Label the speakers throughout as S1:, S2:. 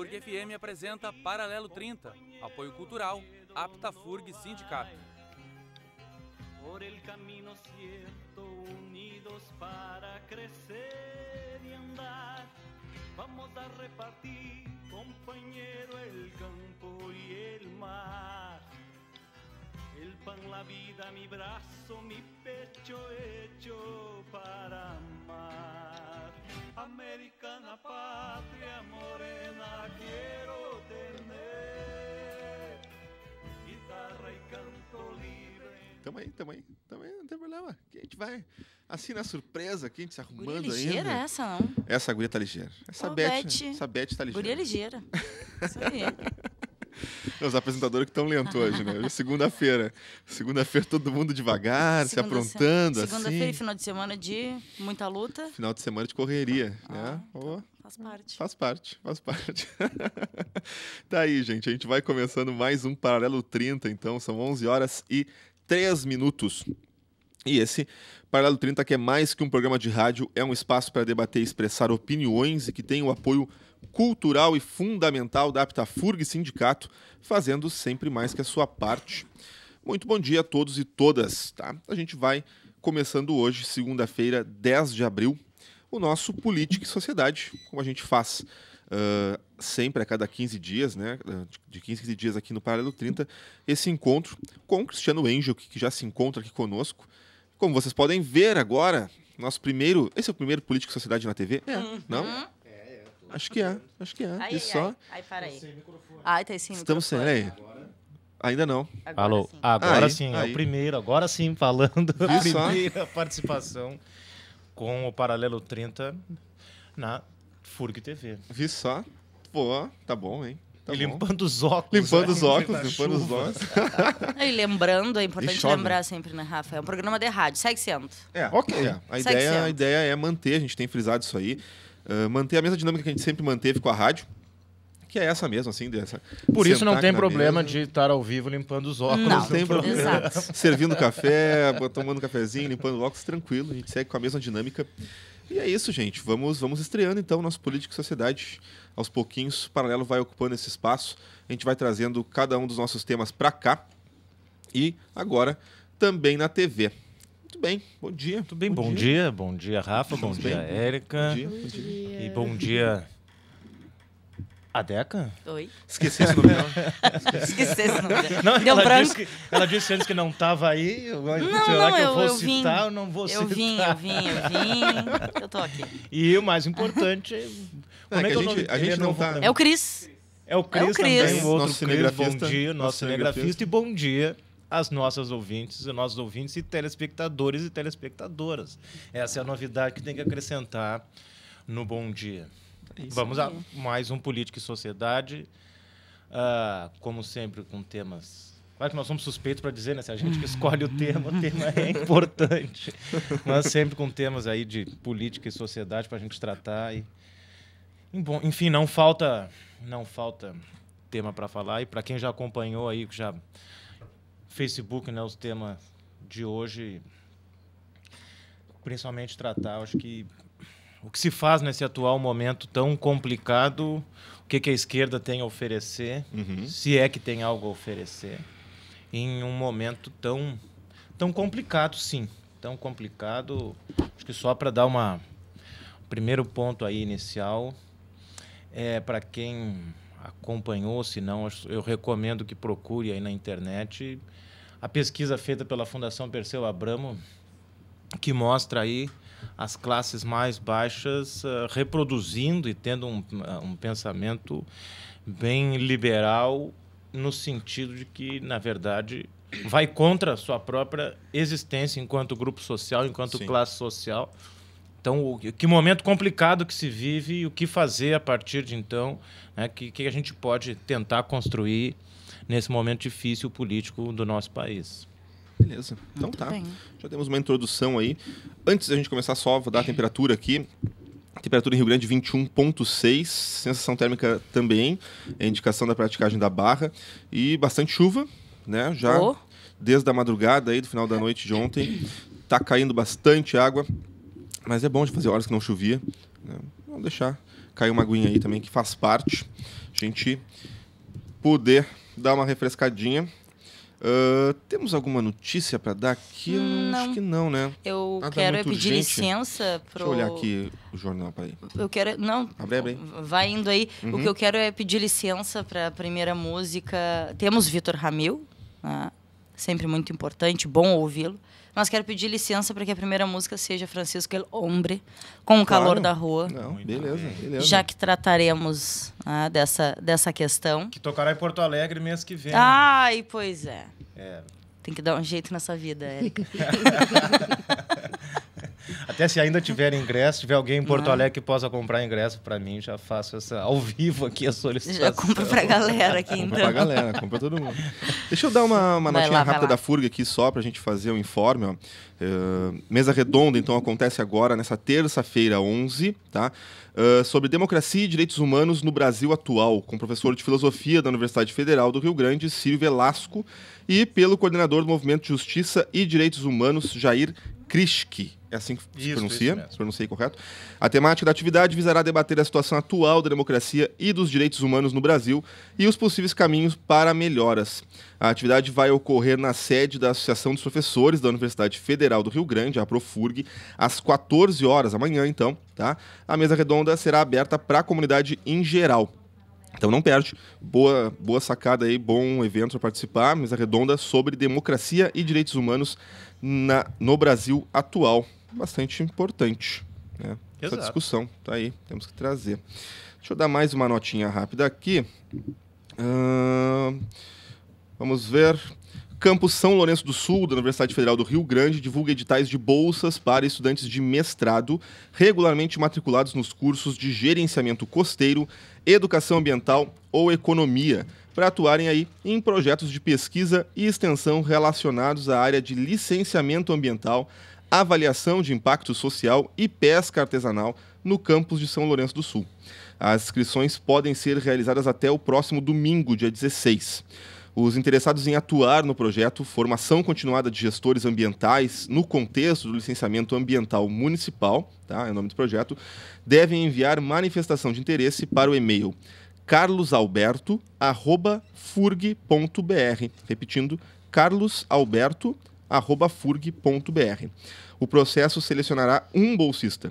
S1: Furg FM apresenta Paralelo 30, apoio cultural, Aptafurg Sindicato.
S2: Por el camino cierto, unidos
S1: para crescer e andar, vamos a repartir, companheiro, el campo e el mar el pan, la vida, mi brazo, mi pecho hecho para amar. Americana patria morena quiero tener, guitarra e canto livre.
S3: Tamo aí, tamo aí, tamo aí, não tem problema. Que a gente vai, assim, na surpresa, aqui, a gente se arrumando guria ligeira ainda. essa, não? Essa agulha tá ligeira. Essa Ô, Beth, essa Beth tá ligeira. Guria ligeira.
S2: Isso aí.
S3: Os apresentadores que estão lentos hoje, né? É segunda-feira. Segunda-feira todo mundo devagar, segunda se aprontando. Se... Assim. Segunda-feira assim. e
S2: final de semana de
S3: muita luta. Final de semana de correria, ah, né? Oh. Faz parte. Faz parte, faz parte. tá aí, gente. A gente vai começando mais um Paralelo 30, então. São 11 horas e 3 minutos. E esse Paralelo 30, que é mais que um programa de rádio, é um espaço para debater e expressar opiniões e que tem o apoio cultural e fundamental da Aptafurg Sindicato, fazendo sempre mais que a sua parte. Muito bom dia a todos e todas, tá? A gente vai começando hoje, segunda-feira, 10 de abril, o nosso Política e Sociedade, como a gente faz uh, sempre a cada 15 dias, né? De 15 15 dias aqui no Paralelo 30, esse encontro com o Cristiano Angel, que já se encontra aqui conosco. Como vocês podem ver agora, nosso primeiro. Esse é o primeiro Política e Sociedade na TV? É. Uhum. Não? Acho que é, acho que é. Ai, ai, só.
S2: Ai, para aí. Ai, tá sem Estamos sem, aí.
S1: Ainda não. Agora Alô, sim. agora aí, sim, aí. é o primeiro, agora sim, falando a primeira participação com o Paralelo 30 na FURG TV. Vi só. Pô, tá bom, hein? Tá e limpando bom. os óculos. Limpando os óculos, limpando os né? óculos.
S2: e lembrando, é importante lembrar sempre, né, Rafa? É um programa de rádio, segue sendo.
S1: É, ok.
S3: É. A, ideia, a ideia é manter, a gente tem frisado isso aí. Ah, manter a mesma dinâmica que a gente sempre manteve com a rádio, que é essa mesmo, assim. Dessa, Por isso não tem problema mesa. de estar ao vivo limpando os óculos. Não, não tem problema. Exato. Servindo café, tomando cafezinho, limpando óculos, tranquilo. A gente segue com a mesma dinâmica. E é isso, gente. Vamos, vamos estreando então o nosso Político e Sociedade. Aos pouquinhos, o Paralelo vai ocupando esse espaço. A gente vai trazendo cada um dos nossos temas para cá. E agora também na TV
S1: bem. Bom dia. tudo bem. Bom, bom dia. dia. Bom dia, Rafa. bom dia, Erika Bom dia. Bom dia. E bom dia. A Deca? Oi. Esqueci esse nome. Esqueci esse nome. Não, Deu ela branco. Disse que, ela disse antes que não estava aí. Eu, não, não, que eu, eu vou eu citar, vim. eu não vou citar. Eu vim, eu vim, eu vim. Eu tô aqui. E o mais importante... É como é, é que a gente, a gente é não tá... É o Cris. É o Cris é também, o outro nosso Cris. Bom dia, nosso cinegrafista. E bom dia as nossas ouvintes, os nossos ouvintes e telespectadores e telespectadoras. Essa é a novidade que tem que acrescentar no Bom Dia. É isso Vamos a mais um Política e Sociedade, uh, como sempre, com temas. Claro que nós somos suspeitos para dizer, né? Se a gente que escolhe o tema, o tema é importante. Mas sempre com temas aí de política e sociedade para a gente tratar. E... enfim, não falta, não falta tema para falar. E para quem já acompanhou aí, que já Facebook, né, os temas de hoje, principalmente tratar, acho que o que se faz nesse atual momento tão complicado, o que, que a esquerda tem a oferecer, uhum. se é que tem algo a oferecer, em um momento tão, tão complicado, sim, tão complicado, acho que só para dar uma primeiro ponto aí inicial, é para quem acompanhou, se não, eu recomendo que procure aí na internet a pesquisa feita pela Fundação Perseu Abramo, que mostra aí as classes mais baixas uh, reproduzindo e tendo um, um pensamento bem liberal no sentido de que, na verdade, vai contra a sua própria existência enquanto grupo social, enquanto Sim. classe social então, o, que momento complicado que se vive e o que fazer a partir de então, né, que, que a gente pode tentar construir nesse momento difícil político do nosso país.
S3: Beleza. Então Muito tá. Bem. Já temos uma introdução aí. Antes da gente começar, só vou dar a temperatura aqui. Temperatura em Rio Grande 21,6, sensação térmica também, é indicação da praticagem da barra. E bastante chuva, né? Já oh. desde a madrugada aí, do final da noite de ontem. Tá caindo bastante água. Mas é bom de fazer horas que não chovia. Né? Vamos deixar cair uma aguinha aí também, que faz parte. A gente poder dar uma refrescadinha. Uh, temos alguma notícia para dar aqui? Acho que não, né?
S2: Eu Nada quero é pedir urgente. licença para. Deixa eu olhar
S3: aqui o jornal, para aí. Eu
S2: quero. É- não. Abre, abre. Vai indo aí. Uhum. O que uhum. eu quero é pedir licença para a primeira música. Temos Vitor Ramil, né? sempre muito importante, bom ouvi-lo mas quero pedir licença para que a primeira música seja Francisco El Hombre, com o claro. calor da rua. Não, beleza, beleza. Já que trataremos ah, dessa, dessa questão. Que
S1: tocará em Porto Alegre mês que vem. Né?
S2: Ai, pois é. é. Tem que dar um jeito nessa vida, Érica.
S1: Até se ainda tiver ingresso, tiver alguém em Porto Não. Ah. Alegre que possa comprar ingresso para mim, já faço essa ao vivo aqui a solicitação. Já compro a galera aqui, então. Compra a galera, compra todo mundo. Deixa eu dar uma, uma notinha lá, rápida da
S3: FURG aqui só para a gente fazer o um informe, ó. Uh, mesa redonda, então, acontece agora, nessa terça-feira, 11, tá? Uh, sobre democracia e direitos humanos no Brasil atual, com o professor de filosofia da Universidade Federal do Rio Grande, Ciro Velasco, e pelo coordenador do Movimento Justiça e Direitos Humanos, Jair Krishki. É assim que se pronuncia, se pronunciei correto. A temática da atividade visará debater a situação atual da democracia e dos direitos humanos no Brasil e os possíveis caminhos para melhoras. A atividade vai ocorrer na sede da Associação dos Professores da Universidade Federal do Rio Grande, a Profurg, às 14 horas amanhã, então, tá? A mesa redonda será aberta para a comunidade em geral. Então não perde. Boa, boa sacada aí, bom evento para participar. Mesa redonda sobre democracia e direitos humanos na, no Brasil atual. Bastante importante. Né? Essa discussão tá aí, temos que trazer. Deixa eu dar mais uma notinha rápida aqui. Uh, vamos ver. Campus São Lourenço do Sul, da Universidade Federal do Rio Grande, divulga editais de bolsas para estudantes de mestrado regularmente matriculados nos cursos de gerenciamento costeiro, educação ambiental ou economia, para atuarem aí em projetos de pesquisa e extensão relacionados à área de licenciamento ambiental, avaliação de impacto social e pesca artesanal no campus de São Lourenço do Sul. As inscrições podem ser realizadas até o próximo domingo, dia 16. Os interessados em atuar no projeto Formação Continuada de Gestores Ambientais no contexto do licenciamento ambiental municipal, tá? É o nome do projeto, devem enviar manifestação de interesse para o e-mail carlosalberto@furg.br, repetindo carlosalberto@furg.br o processo selecionará um bolsista.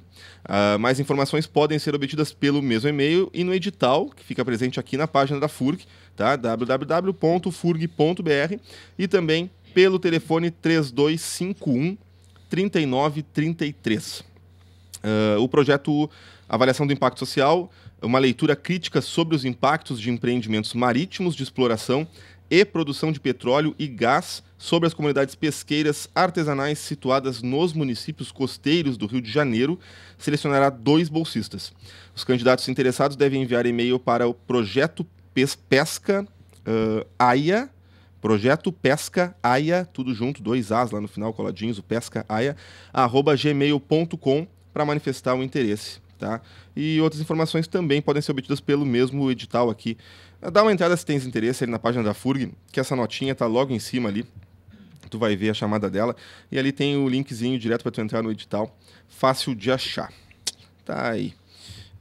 S3: Uh, mais informações podem ser obtidas pelo mesmo e-mail e no edital, que fica presente aqui na página da FURG, tá? www.furg.br, e também pelo telefone 3251 3933. Uh, o projeto Avaliação do Impacto Social, uma leitura crítica sobre os impactos de empreendimentos marítimos de exploração e produção de petróleo e gás sobre as comunidades pesqueiras artesanais situadas nos municípios costeiros do Rio de Janeiro, selecionará dois bolsistas. Os candidatos interessados devem enviar e-mail para o projeto pesca uh, ah, aia projeto pesca aia tudo junto dois as lá no final coladinhos o pesca aia arroba gmail.com para manifestar o interesse Tá? E outras informações também podem ser obtidas pelo mesmo edital aqui. Dá uma entrada se tens interesse ali na página da FURG, que essa notinha tá logo em cima ali. Tu vai ver a chamada dela. E ali tem o linkzinho direto para tu entrar no edital. Fácil de achar. Tá aí.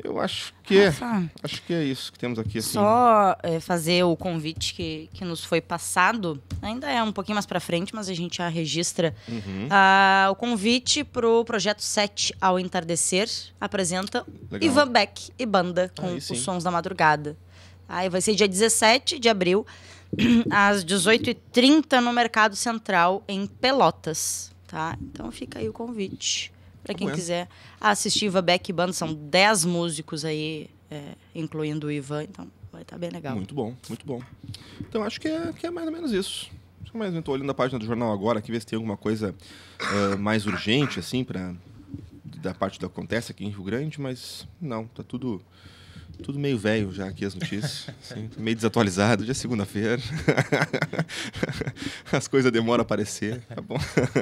S3: Eu acho que é. acho que é isso que temos aqui. Assim.
S2: Só é, fazer o convite que, que nos foi passado. Ainda é um pouquinho mais para frente, mas a gente já registra uhum. ah, o convite para o projeto 7 ao entardecer. Apresenta Legal. Ivan Beck e banda com Aí, os sons da madrugada. Aí vai ser dia 17 de abril
S1: às
S2: 18h30 no Mercado Central em Pelotas, tá? Então fica aí o convite para tá quem quiser assistir Iva Beck Band. São 10 músicos aí, é, incluindo o Ivan, então vai estar
S3: tá bem legal. Muito bom, muito bom. Então acho que é, que é mais ou menos isso. Mas eu estou olhando a página do jornal agora, aqui ver se tem alguma coisa uh, mais urgente, assim, para da parte do acontece aqui em Rio Grande, mas não, tá tudo tudo meio velho já aqui as notícias, meio desatualizado, já é segunda-feira. as coisas demoram a aparecer, tá bom?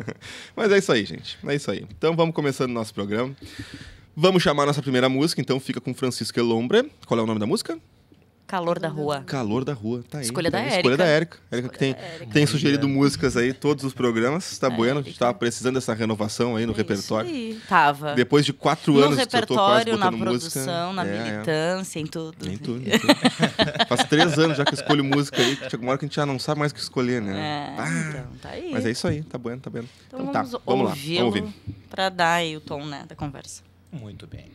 S3: Mas é isso aí, gente. É isso aí. Então vamos começando nosso programa. Vamos chamar nossa primeira música, então fica com Francisco Elombre. Qual é o nome da música? Calor da Rua. Calor da Rua, tá aí. Escolha tá aí. da é, Érica. Escolha da Érica. Érica que tem, Érica. tem sugerido músicas aí, todos os programas, tá é, bueno. A gente tava tá precisando dessa renovação aí no é repertório. Isso
S2: aí. Tava. Depois de quatro no anos repertório, eu tô quase na música. produção, na é, é, militância, em tudo.
S3: Em tudo. Em tudo. Faz três anos já que eu escolho música aí, que chega uma hora que a gente já não sabe mais o que escolher, né? É, ah, então tá aí. Mas é isso aí, tá bueno, tá bueno. Então, então tá, vamos tá, vamos lá, vamos ouvir.
S2: Pra dar aí o tom, né, da conversa. Muito bem.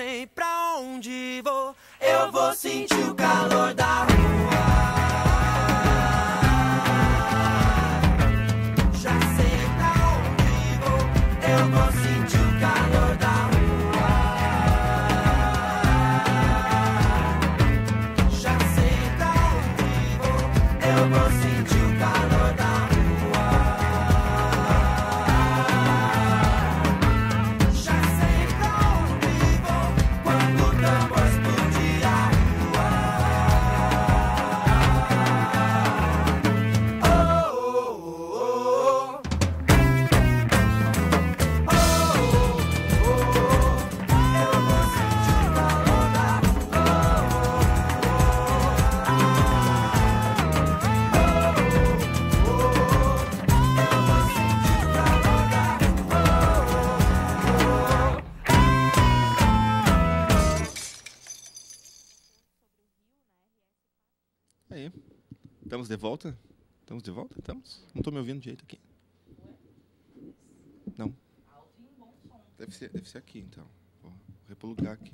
S2: sei pra onde vou. Eu vou sentir o calor da
S3: aí. Estamos de volta? Estamos de volta? Estamos? Não estou me ouvindo direito aqui. Não. Deve ser, deve ser aqui, então. Vou replugar aqui.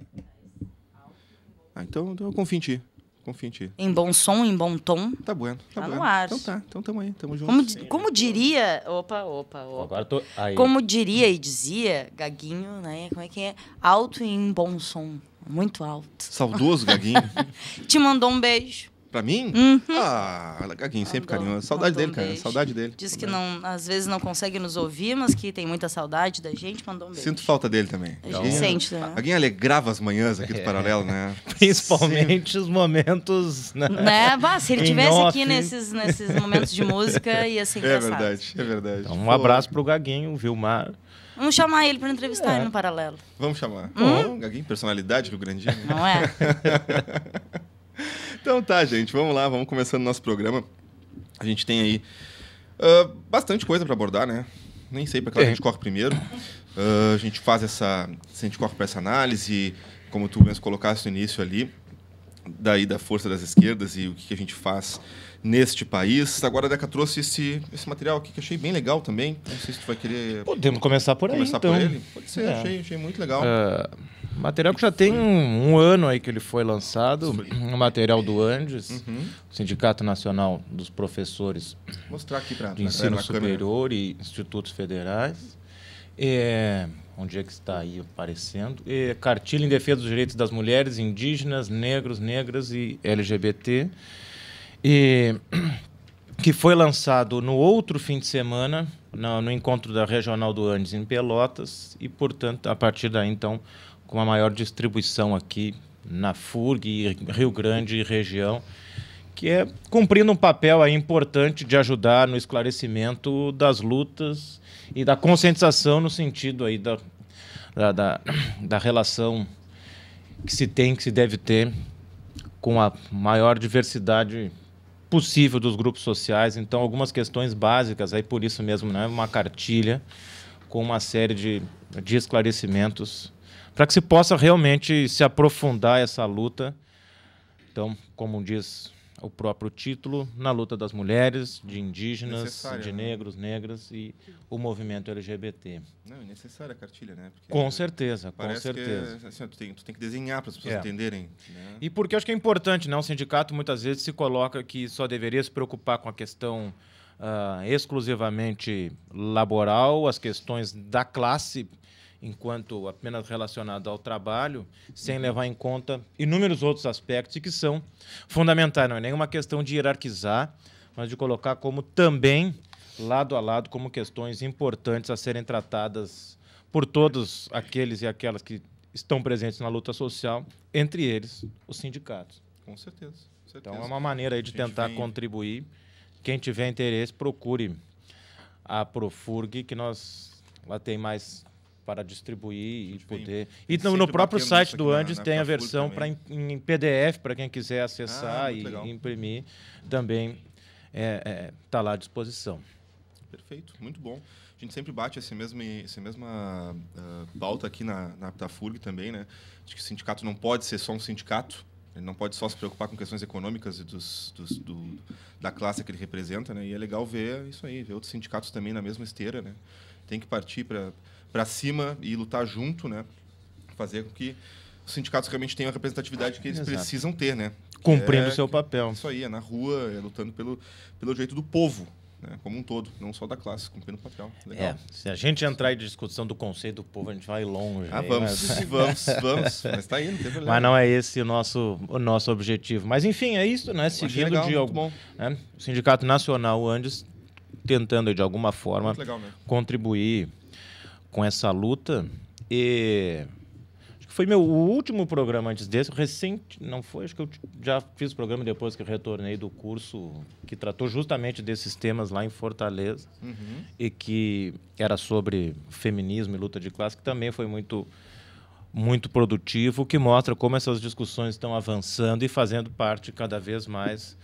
S3: Ah, então, então eu confio em ti. Confio em ti. Em bom som, em bom tom. Tá bueno. Tá, tá bueno. no ar. Então
S2: tá. Então tamo aí. Tamo junto. Como, como diria... Opa, opa, opa.
S1: Agora tô... Aí. Como diria e
S2: dizia Gaguinho, né? Como é que é? Alto e em bom som. Muito alto. Saudoso, Gaguinho. Te mandou um beijo.
S1: Pra mim?
S3: Uhum. Ah, Gaguinho, sempre Adoro. Saudade dele, um cara. Saudade dele. Diz que
S2: uhum. não, às vezes não consegue nos ouvir, mas que tem muita saudade da gente. Mandou um
S3: beijo. Sinto falta dele também. A gente sente, né? Alguém alegrava as manhãs aqui do é. Paralelo, né? Principalmente Sim. os momentos. Né? né?
S2: Bah, se ele estivesse aqui nesses, nesses momentos de música, ia ser é engraçado. É
S1: verdade, é verdade. Então, um Pô. abraço pro Gaguinho, Vilmar.
S2: Vamos chamar ele para entrevistar é. ele no paralelo.
S1: Vamos chamar. Hum? Bom,
S3: Gaguinho, personalidade do Grandinho. Não é? Então tá, gente, vamos lá, vamos começando nosso programa. A gente tem aí uh, bastante coisa para abordar, né? Nem sei para que a gente corre primeiro. Uh, a gente faz essa. A gente corre para essa análise, como tu mesmo colocaste no início ali, daí da força das esquerdas e o que, que a gente faz neste país. Agora a Deca trouxe esse, esse material aqui que achei bem legal também. Não sei se tu vai querer. Podemos começar por aí. Começar então. por ele? Pode ser, é. achei, achei muito legal.
S1: Uh... Material que já tem um, um, ano aí que ele foi lançado, o material do Andes, uhum. Sindicato Nacional dos Professores Mostrar aqui pra, de Ensino pra, Superior câmera. e Institutos Federais. É, onde é que está aí aparecendo? É, cartilha em defesa dos direitos das mulheres, indígenas, negros, negras e LGBT. E, que foi lançado no outro fim de semana no, no encontro da Regional do Andes em Pelotas e, portanto, a partir daí, então, com a maior distribuição aqui na FURG, Rio Grande e região, que é cumprindo um papel aí importante de ajudar no esclarecimento das lutas e da conscientização no sentido aí da, da, da, da relação que se tem, que se deve ter com a maior diversidade possível dos grupos sociais. Então, algumas questões básicas, aí por isso mesmo, né? uma cartilha com uma série de, de esclarecimentos para que se possa realmente se aprofundar essa luta. Então, como diz o próprio título na luta das mulheres, de indígenas, de né? negros, negras e o movimento LGBT.
S3: Não, é necessária a cartilha, né? Porque com certeza, com é, certeza. Que, assim,
S1: tu, tem, tu, tem, que desenhar para as pessoas é. entenderem. Né? E porque eu acho que é importante, né? O sindicato muitas vezes se coloca que só deveria se preocupar com a questão uh, exclusivamente laboral, as questões da classe enquanto apenas relacionado ao trabalho, sem levar em conta inúmeros outros aspectos que são fundamentais. Não é nenhuma questão de hierarquizar, mas de colocar como também lado a lado como questões importantes a serem tratadas por todos aqueles e aquelas que estão presentes na luta social, entre eles os sindicatos. Com certeza. certeza. Então é uma maneira de tentar vem... contribuir. Quem tiver interesse, procure a Profurg, que nós lá tem mais para distribuir e poder. e no, no próprio site do Andes tem a versão para em, em, PDF para quem quiser ah, acessar ah, e, imprimir também está é, é, tá lá à disposição.
S3: Perfeito, muito bom. A gente sempre bate esse mesmo, essa mesma uh, pauta aqui na, na Aptafurg também, né? De que o sindicato não pode ser só um sindicato, ele não pode só se preocupar com questões econômicas e dos, dos do, da classe que ele representa, né? E é legal ver isso aí, ver outros sindicatos também na mesma esteira, né? Tem que partir para cima e lutar junto, né? Fazer com que os sindicatos realmente tenham a representatividade que eles Exato. precisam ter, né? Cumprindo o é, seu papel. Isso aí, é na rua, é lutando pelo, pelo jeito do povo, né? como um todo, não só da classe, cumprindo o papel.
S1: Legal. É, se a gente entrar em discussão do conceito do povo, a gente vai longe. Ah, aí, vamos, mas... vamos, vamos, mas está indo, tem problema. Mas não é esse o nosso, o nosso objetivo. Mas enfim, é isso, né? Seguindo legal, de algum. Né? O Sindicato Nacional, o Andes, tentando de alguma forma legal, contribuir com essa luta. E foi meu último programa antes desse, recente, não foi? Acho que eu já fiz o programa depois que eu retornei do curso que tratou justamente desses temas lá em Fortaleza uhum. e que era sobre feminismo e luta de classe, que também foi muito muito produtivo, que mostra como essas discussões estão avançando e fazendo parte cada vez mais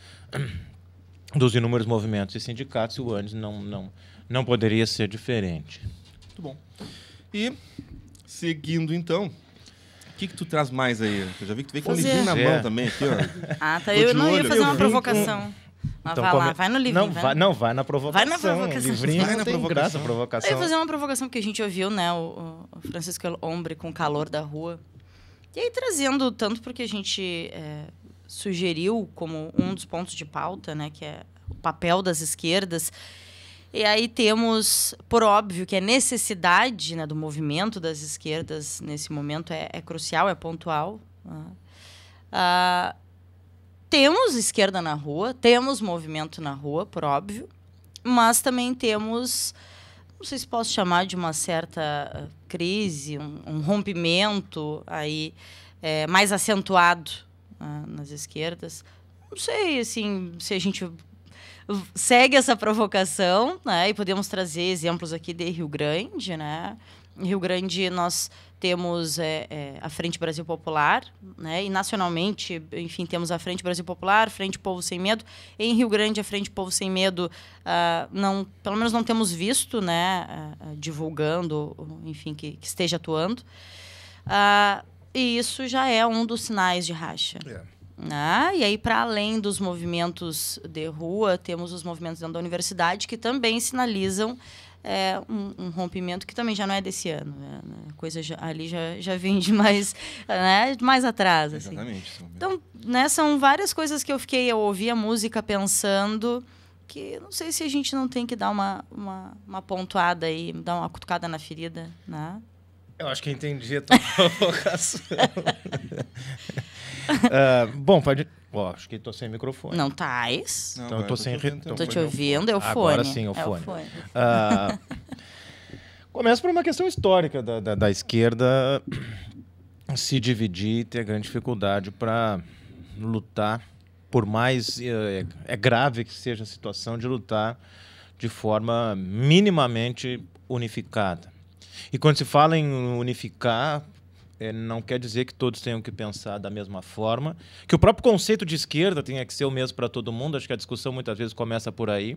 S1: dos inúmeros movimentos e sindicatos, e o ANDES não, não, não poderia ser diferente. Muito bom.
S3: E, seguindo então, que, que tu traz mais aí? Eu já vi que tu veio com o é. livrinho na é. mão também aqui, ó. Ah,
S1: tá. Eu não ia fazer uma provocação. Mas então, vai come... lá, vai no livrinho. Não, vai, vai, não, vai na provocação. Vai na provocação. Livrinho vai na tem provocação. graça provocação. Eu ia fazer uma
S2: provocação, porque a gente ouviu, né, o, o Francisco Ombre com o calor da rua. E aí trazendo tanto porque a gente é, sugeriu como um dos pontos de pauta, né, que é o papel das esquerdas. E aí temos, por óbvio, que a necessidade né, do movimento das esquerdas nesse momento é, é crucial, é pontual. Uh, temos esquerda na rua, temos movimento na rua, por óbvio, mas também temos, não sei se posso chamar de uma certa ah, crise, um, um rompimento aí é, mais acentuado uh, nas esquerdas. Não sei, assim, se a gente segue essa provocação, né? E podemos trazer exemplos aqui de Rio Grande, né? Em Rio Grande nós temos é, é, a Frente Brasil Popular, né? E nacionalmente, enfim, temos a Frente Brasil Popular, Frente Povo Sem Medo. Em Rio Grande, a Frente Povo Sem Medo, uh, não, pelo menos não temos visto, né? Uh, divulgando, enfim, que, que esteja atuando. Uh, e isso já é um dos sinais de racha. Yeah. É. Né? e aí, para além dos movimentos de rua, temos os movimentos dentro da universidade que também sinalizam é, um, um, rompimento que também já não é desse ano. Né? Coisa já, ali já, já vem de mais, né? mais atrás. Assim. Exatamente. Então, né, são várias coisas que eu fiquei, eu ouvi a música pensando que não sei se a gente não tem que dar uma, uma, uma pontuada aí, dar uma cutucada na ferida, né?
S1: Eu acho que entendi a tua provocação. uh, bom, pode. acho que tô sem microfone. Não tais. então eu tô, tô sem. Re... Então, tô te ouvindo, é o fone. Agora sim, é o fone. É o fone. Uh, ah, começa por uma questão histórica da, da, da esquerda se dividir e ter grande dificuldade para lutar, por mais eh, é, é grave que seja a situação, de lutar de forma minimamente unificada e quando se fala em unificar, é, não quer dizer que todos tenham que pensar da mesma forma. Que o próprio conceito de esquerda tenha que ser o mesmo para todo mundo. Acho que a discussão muitas vezes começa por aí.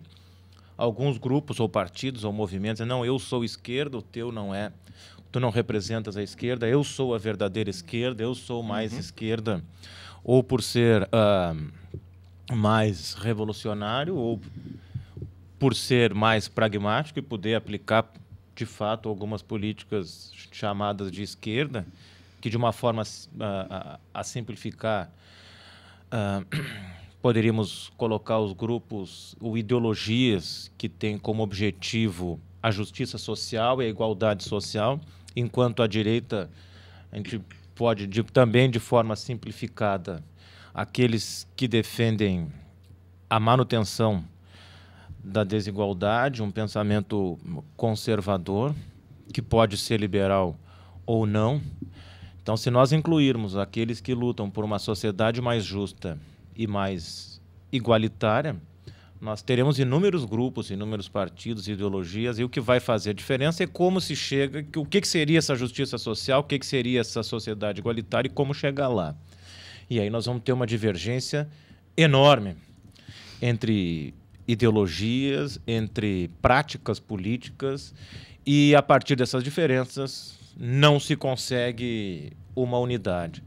S1: Alguns grupos ou partidos ou movimentos dizem, não, eu sou esquerda, o teu não é. Tu não representas a esquerda, eu sou a verdadeira esquerda, eu sou mais uhum. esquerda. Ou por ser uh, mais revolucionário, ou por ser mais pragmático e poder aplicar de fato, algumas políticas chamadas de esquerda, que de uma forma a, ah, a, a simplificar, uh, poderíamos colocar os grupos ou ideologias que têm como objetivo a justiça social e a igualdade social, enquanto a direita, a gente pode de, também de forma simplificada, aqueles que defendem a manutenção da desigualdade, um pensamento conservador, que pode ser liberal ou não. Então, se nós incluirmos aqueles que lutam por uma sociedade mais justa e mais igualitária, nós teremos inúmeros grupos, inúmeros partidos, ideologias, e o que vai fazer a diferença é como se chega, o que, seria essa justiça social, o que, que seria essa sociedade igualitária e como chegar lá. E aí nós vamos ter uma divergência enorme entre ideologias, entre práticas políticas, e a partir dessas diferenças não se consegue uma unidade.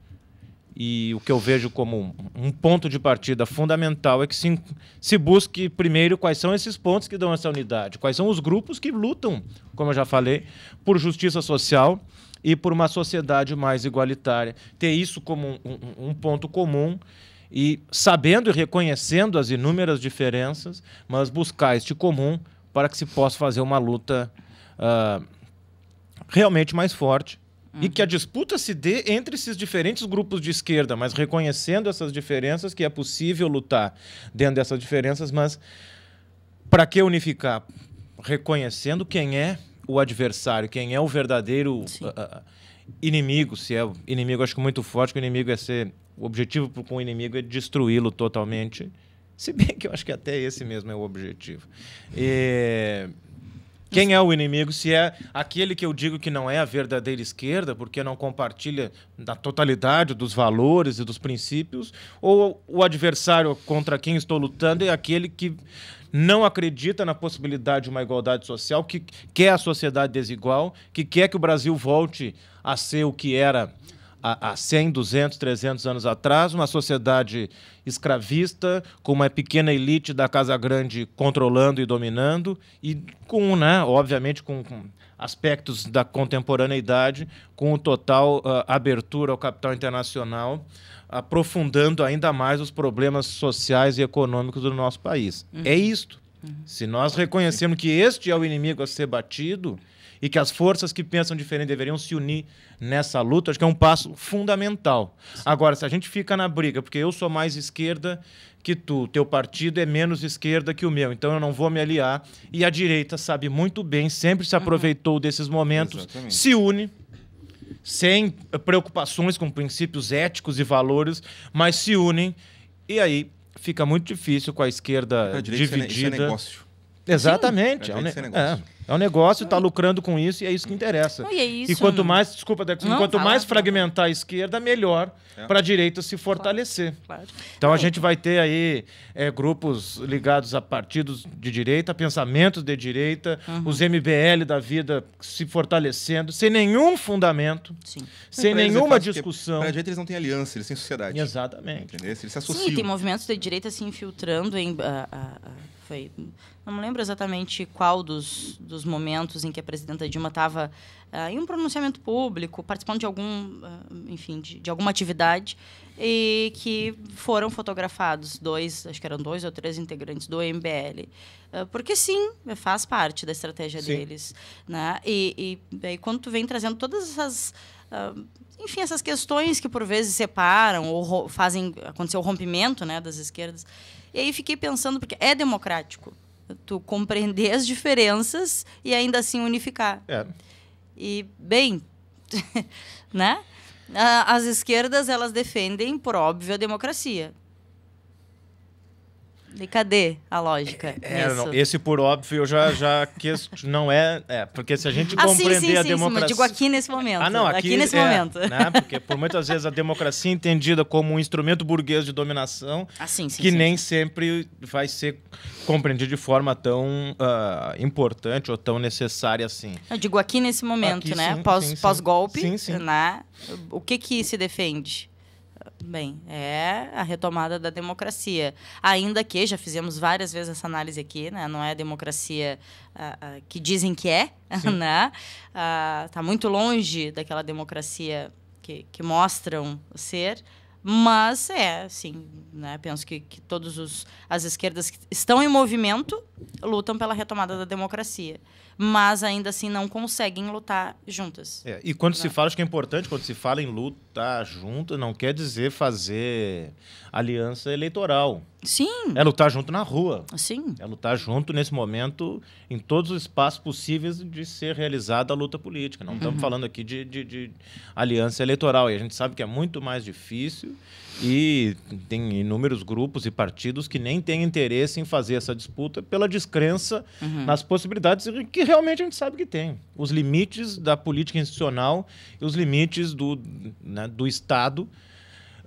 S1: E o que eu vejo como um ponto de partida fundamental é que se, se busque primeiro quais são esses pontos que dão essa unidade, quais são os grupos que lutam, como eu já falei, por justiça social e por uma sociedade mais igualitária. Ter isso como um, um, um ponto comum e sabendo e reconhecendo as inúmeras diferenças, mas buscar este comum para que se possa fazer uma luta uh, realmente mais forte uhum. e que a disputa se dê entre esses diferentes grupos de esquerda, mas reconhecendo essas diferenças, que é possível lutar dentro dessas diferenças, mas para que unificar? Reconhecendo quem é o adversário, quem é o verdadeiro ah, ah, inimigo, se é inimigo, acho que muito forte, que o inimigo é ser o objetivo com o inimigo é destruí-lo totalmente. Se bem que eu acho que até esse mesmo é o objetivo. E... Quem é o inimigo? Se é aquele que eu digo que não é a verdadeira esquerda, porque não compartilha da totalidade dos valores e dos princípios, ou o adversário contra quem estou lutando é aquele que não acredita na possibilidade de uma igualdade social, que quer a sociedade desigual, que quer que o Brasil volte a ser o que era há, há 100, 200, 300 anos atrás, uma sociedade escravista, com uma pequena elite da Casa Grande controlando e dominando, e com, né, obviamente, com, com aspectos da contemporaneidade, com total uh, abertura ao capital internacional, aprofundando ainda mais os problemas sociais e econômicos do nosso país. Uhum. É isto. Uhum. Se nós reconhecemos que este é o inimigo a ser batido, e que as forças que pensam diferente deveriam se unir nessa luta, acho que é um passo fundamental. Sim. Agora, se a gente fica na briga, porque eu sou mais esquerda que tu, teu partido é menos esquerda que o meu, então eu não vou me aliar. E a direita sabe muito bem, sempre se uhum. aproveitou uhum. desses momentos, Exatamente. se une sem preocupações com princípios éticos e valores, mas se unem e aí fica muito difícil com a esquerda a dividida. Isso é, negócio. Exatamente. Sim, é, um é negócio. é, é um negócio, está lucrando com isso e é isso que interessa. Não, e, é isso, e quanto mais, desculpa, Dex, não, quanto mais fragmentar a esquerda, melhor é. para a direita se fortalecer. Claro, claro. Então a gente vai ter aí é, grupos ligados a partidos de direita, pensamentos de direita, uhum. os MBL da vida se fortalecendo, sem nenhum fundamento, Sim. sem nenhuma discussão. Para a direita eles não têm aliança, eles têm sociedade. Exatamente. Entendeu? Eles se associam. Sim, tem
S2: movimentos de direita se infiltrando em. Uh, uh, uh, foi não me lembro exatamente qual dos, dos momentos em que a presidenta Dilma estava uh, ah, em um pronunciamento público, participando de algum, uh, enfim, de, de, alguma atividade, e que foram fotografados dois, acho que eram dois ou três integrantes do MBL. Uh, ah, porque sim, faz parte da estratégia sim. deles. Né? E, e aí quando tu vem trazendo todas essas. Uh, enfim, essas questões que por vezes separam ou fazem acontecer o rompimento né, das esquerdas. E aí fiquei pensando, porque é democrático tu compreender as diferenças e ainda assim unificar. É. E, bem, né? Ah, as esquerdas, elas defendem, por óbvio, a democracia. E cadê a lógica? É, é não,
S1: esse, por óbvio, eu já, já quis, não é, é. Porque se a gente ah, compreender sim, sim, a sim, democracia. Sim, Eu digo
S2: aqui nesse momento. Ah, não, aqui, aqui nesse é, momento. Né,
S1: porque por muitas vezes a democracia é entendida como um instrumento burguês de dominação ah, que nem sempre vai ser compreendido de forma tão uh, importante ou tão necessária assim. Eu
S2: digo aqui nesse momento, aqui, né? Pós-golpe, pós né? O que que se defende? bem, é a retomada da democracia. Ainda que, já fizemos várias vezes essa análise aqui, né? não é a democracia uh, uh, que dizem que é, né? Está ah, uh, muito longe daquela democracia que, que mostram ser, mas é, assim, né? penso que, que todas as esquerdas estão em movimento, lutam pela retomada da democracia, mas ainda assim não conseguem lutar juntas. É,
S1: e quando né? se fala, acho que é importante, quando se fala em lutar junto, não quer dizer fazer aliança eleitoral. Sim. É lutar junto na rua. Sim. É lutar junto nesse momento em todos os espaços possíveis de ser realizada a luta política. Não uhum. estamos falando aqui de, de, de aliança eleitoral. E a gente sabe que é muito mais difícil e tem inúmeros grupos e partidos que nem têm interesse em fazer essa disputa pela descrença uhum. nas possibilidades que realmente a gente sabe que tem. Os limites da política institucional e os limites do, né, do Estado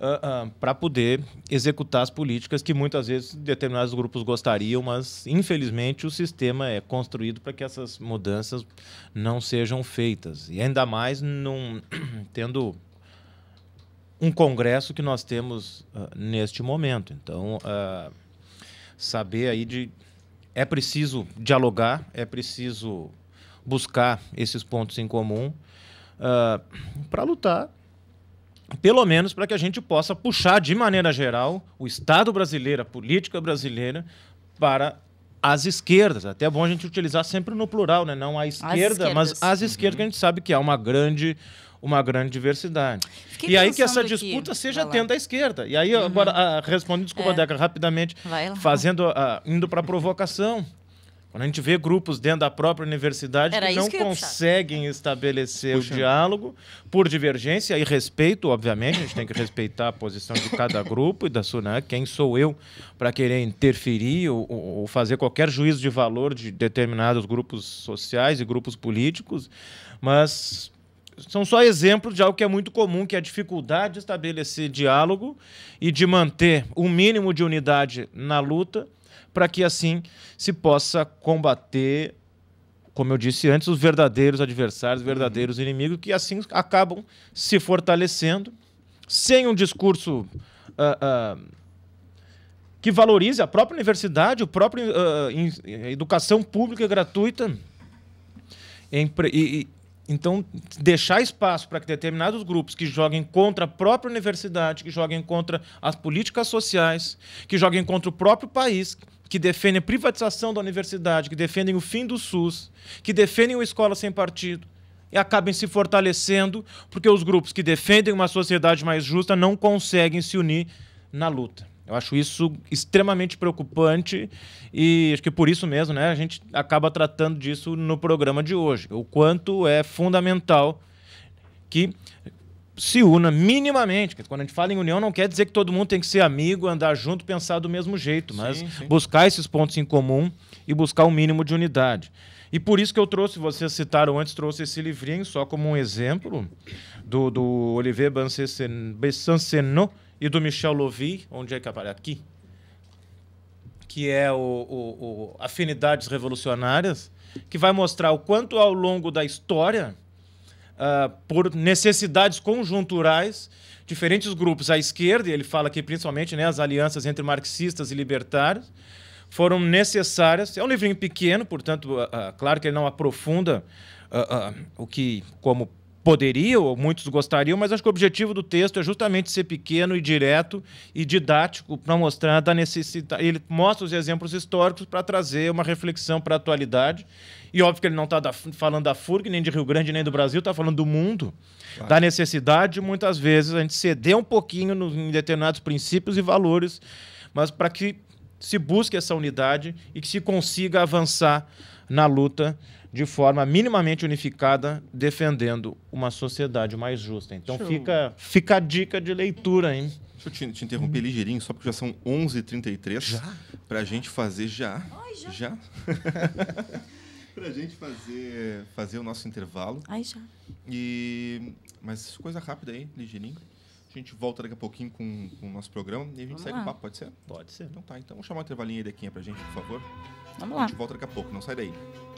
S1: Uh, ah, uh, ah, para poder executar as políticas que muitas vezes determinados grupos gostariam, mas infelizmente o sistema é construído para que essas mudanças não sejam feitas. E ainda mais num, tendo um congresso que nós temos uh, neste momento. Então, uh, saber aí de. É preciso dialogar, é preciso buscar esses pontos em comum uh, ah, para lutar, pelo menos para que a gente possa puxar de maneira geral o Estado brasileiro, a política brasileira, para as esquerdas. Até é bom a gente utilizar sempre no plural, né? não a esquerda, as mas as esquerdas, uhum. que a gente sabe que há uma grande uma grande diversidade. Fiquei e aí que essa disputa aqui. seja dentro da esquerda. E aí, uhum. agora, a, ah, respondendo, desculpa, é. Deca, rapidamente, fazendo, a, ah, indo para a provocação. Quando a gente vê grupos dentro da própria universidade Era que não que conseguem estabelecer Puxa. o diálogo por divergência e respeito, obviamente, a gente tem que respeitar a posição de cada grupo e da sunac né? quem sou eu para querer interferir ou, ou, fazer qualquer juízo de valor de determinados grupos sociais e grupos políticos, mas são só exemplos de algo que é muito comum, que é a dificuldade de estabelecer diálogo e de manter um mínimo de unidade na luta, para que assim se possa combater, como eu disse antes, os verdadeiros adversários, os verdadeiros uhum. inimigos, que assim acabam se fortalecendo, sem um discurso. Uh, uh, que valorize a própria universidade, a própria uh, educação pública gratuita, e, então, deixar espaço para que determinados grupos que joguem contra a própria universidade, que joguem contra as políticas sociais, que joguem contra o próprio país, que defendem a privatização da universidade, que defendem o fim do SUS, que defendem uma escola sem partido, e acabem se fortalecendo, porque os grupos que defendem uma sociedade mais justa não conseguem se unir na luta. Eu acho isso extremamente preocupante e acho que por isso mesmo, né, a gente acaba tratando disso no programa de hoje. O quanto é fundamental que se una minimamente. Quando a gente fala em união, não quer dizer que todo mundo tem que ser amigo, andar junto, pensar do mesmo jeito, mas sim, sim. buscar esses pontos em comum e buscar o um mínimo de unidade. E por isso que eu trouxe, vocês citaram antes, trouxe esse livrinho só como um exemplo do, do Olivier Bessancenot, e do Michel Lovi, onde é que aparece? Aqui. Que é o, o, o Afinidades Revolucionárias, que vai mostrar o quanto ao longo da história, uh, por necessidades conjunturais, diferentes grupos à esquerda, e ele fala aqui principalmente né, as alianças entre marxistas e libertários, foram necessárias. É um livrinho pequeno, portanto, uh, uh, claro que ele não aprofunda o que, como poderiam, muitos gostariam, mas acho que o objetivo do texto é justamente ser pequeno e direto e didático para mostrar da necessidade. Ele mostra os exemplos históricos para trazer uma reflexão para a atualidade. E óbvio que ele não está falando da FURG, nem de Rio Grande, nem do Brasil, está falando do mundo, claro. da necessidade, muitas vezes, a gente ceder um pouquinho nos, em determinados princípios e valores, mas para que se busque essa unidade e que se consiga avançar na luta de forma minimamente unificada, defendendo uma sociedade mais justa. Então eu... fica, fica a dica de leitura, hein? Deixa eu te, te interromper hum. ligeirinho, só porque já são 11h33. Já? Pra
S3: gente fazer já. Oi, já? Já? pra gente fazer, fazer o nosso intervalo. Ai, já. E, mas coisa rápida aí, ligeirinho. A gente volta daqui a pouquinho com, com o nosso programa e a gente Vamos segue lá. o papo, pode ser? Pode ser. Então tá, então vamos chamar o intervalinho aí, Dequinha, pra gente, por favor. Vamos lá. A gente lá. volta daqui a pouco, não sai daí.